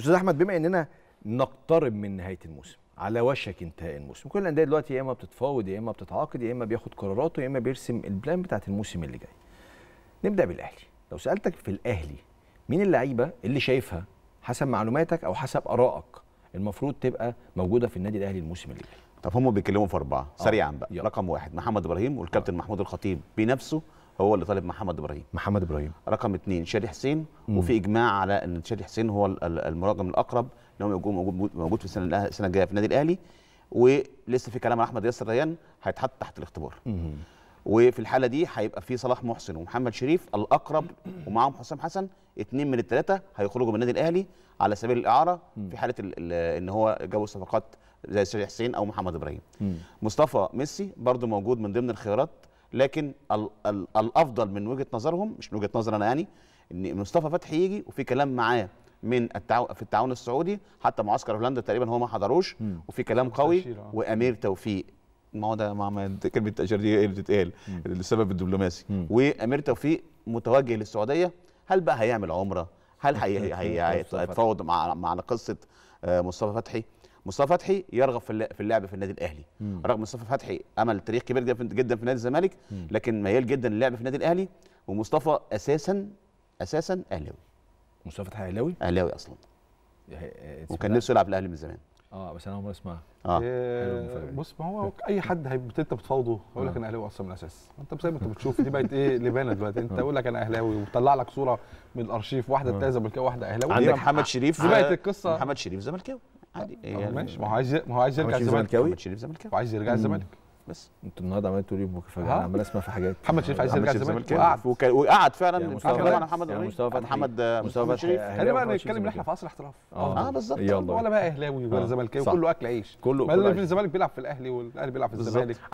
استاذ احمد بما اننا نقترب من نهايه الموسم على وشك انتهاء الموسم كل الانديه دلوقتي يا اما بتتفاوض يا اما بتتعاقد يا اما بياخد قراراته يا اما بيرسم البلان بتاعت الموسم اللي جاي نبدا بالاهلي لو سالتك في الاهلي مين اللعيبه اللي شايفها حسب معلوماتك او حسب ارائك المفروض تبقى موجوده في النادي الاهلي الموسم اللي جاي طب هم بيتكلموا في اربعه آه. سريعا بقى يلا. رقم واحد محمد ابراهيم والكابتن آه. محمود الخطيب بنفسه هو اللي طالب محمد ابراهيم محمد ابراهيم رقم اثنين شادي حسين مم. وفي اجماع على ان شادي حسين هو المراجم الاقرب ان هو موجود موجود في السنه السنه الجايه في النادي الاهلي ولسه في كلام على احمد ياسر ريان هيتحط تحت الاختبار مم. وفي الحاله دي هيبقى في صلاح محسن ومحمد شريف الاقرب ومعاهم حسام حسن اثنين من الثلاثه هيخرجوا من النادي الاهلي على سبيل الاعاره في حاله ان هو جابوا صفقات زي شادي حسين او محمد ابراهيم مصطفى ميسي برضو موجود من ضمن الخيارات لكن الـ الـ الافضل من وجهه نظرهم مش من وجهه نظر انا يعني ان مصطفى فتحي يجي وفي كلام معاه من التعاون في التعاون السعودي حتى معسكر هولندا تقريبا هو ما حضروش وفي كلام قوي وامير توفيق ما هو ده ما كلمه تاشير دي بتتقال السبب إيه؟ الدبلوماسي وامير توفيق متوجه للسعوديه هل بقى هيعمل عمره هل هيتفاوض مع مع قصه آه، مصطفى فتحي مصطفى فتحي يرغب في اللعب في النادي الاهلي مم. رغم مصطفى فتحي عمل تاريخ كبير جدا في نادي الزمالك لكن ميال جدا للعب في النادي الاهلي ومصطفى اساسا اساسا اهلاوي مصطفى فتحي اهلاوي اهلاوي اصلا وكان نفسه يلعب الاهلي من زمان اه بس انا اول مره اسمعها اه بص ما هو اي حد انت بتفاوضه يقول لك آه. انا اهلاوي اصلا من الاساس انت زي ما انت بتشوف دي بقت ايه لبانه دلوقتي انت آه. يقول لك انا اهلاوي وطلع لك صوره من الارشيف واحده آه. بتاع زملكاوي واحده اهلاوي عندك محمد شريف دي بقت القصه محمد شريف زملكاوي عادي يعني ماشي ما هو عايز ما هو عايز يرجع الزمالك محمد شريف وعايز يرجع الزمالك بس انت النهارده عمال تقولوا ايه فجاه عمال اسمع في حاجات محمد شريف عايز يرجع الزمالك وقعد وقعد فعلا يعني مستوى يعني عن محمد يعني مصطفى محمد مصطفى شريف خلينا آه، بقى نتكلم ان احنا في عصر احتراف اه, آه بالظبط آه، ولا بقى اهلاوي ولا آه. زملكاوي كله اكل عيش كله ما الزمالك بيلعب في الاهلي والاهلي بيلعب في الزمالك